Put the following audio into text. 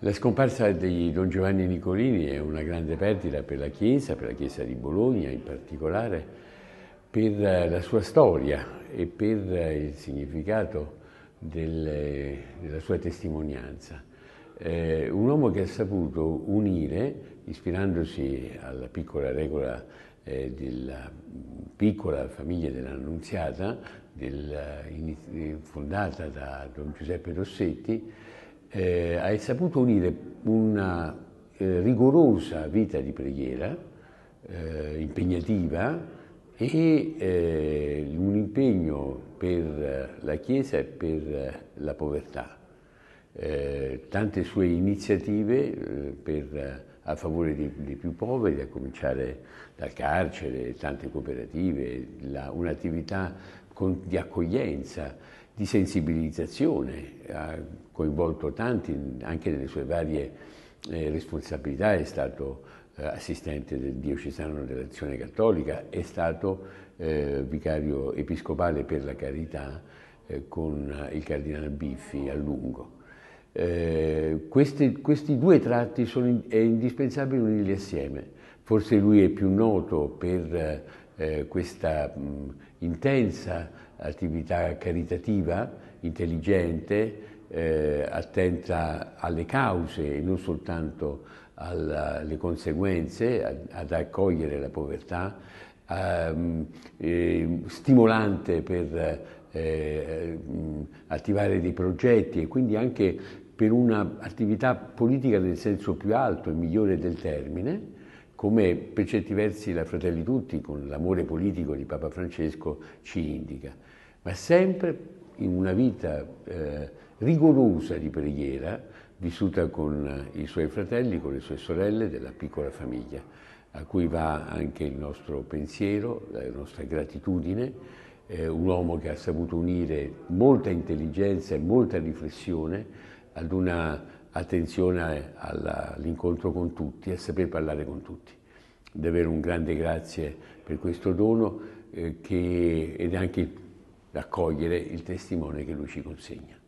La scomparsa di Don Giovanni Nicolini è una grande perdita per la Chiesa, per la Chiesa di Bologna in particolare, per la sua storia e per il significato delle, della sua testimonianza. Eh, un uomo che ha saputo unire, ispirandosi alla piccola regola eh, della piccola famiglia dell'Annunziata, del, eh, eh, fondata da Don Giuseppe Rossetti, eh, hai saputo unire una eh, rigorosa vita di preghiera, eh, impegnativa, e eh, un impegno per la Chiesa e per la povertà. Eh, tante sue iniziative eh, per, a favore dei, dei, più poveri, a cominciare dal carcere, tante cooperative, un'attività di accoglienza, di sensibilizzazione, ha coinvolto tanti anche nelle sue varie eh, responsabilità, è stato eh, assistente del diocesano dell'azione cattolica, è stato eh, vicario episcopale per la carità eh, con eh, il cardinale Biffi a lungo. Eh, questi, questi, due tratti sono in, è indispensabile unirli assieme, forse lui è più noto per eh, questa mh, mm, intensa attività caritativa, intelligente, eh, attenta alle cause e non soltanto alle conseguenze, ad, accogliere la povertà, ehm, ehm, stimolante per eh, mm, attivare dei progetti e quindi anche per un'attività politica nel senso più alto e migliore del termine, come per certi versi la Fratelli Tutti, con l'amore politico di Papa Francesco, ci indica, ma sempre in una vita eh, rigorosa di preghiera, vissuta con i suoi fratelli, con le sue sorelle della piccola famiglia, a cui va anche il nostro pensiero, la nostra gratitudine, eh, un uomo che ha saputo unire molta intelligenza e molta riflessione ad una attenzione all'incontro con tutti, a saper parlare con tutti. Davvero un grande grazie per questo dono eh, che, ed anche raccogliere il testimone che lui ci consegna.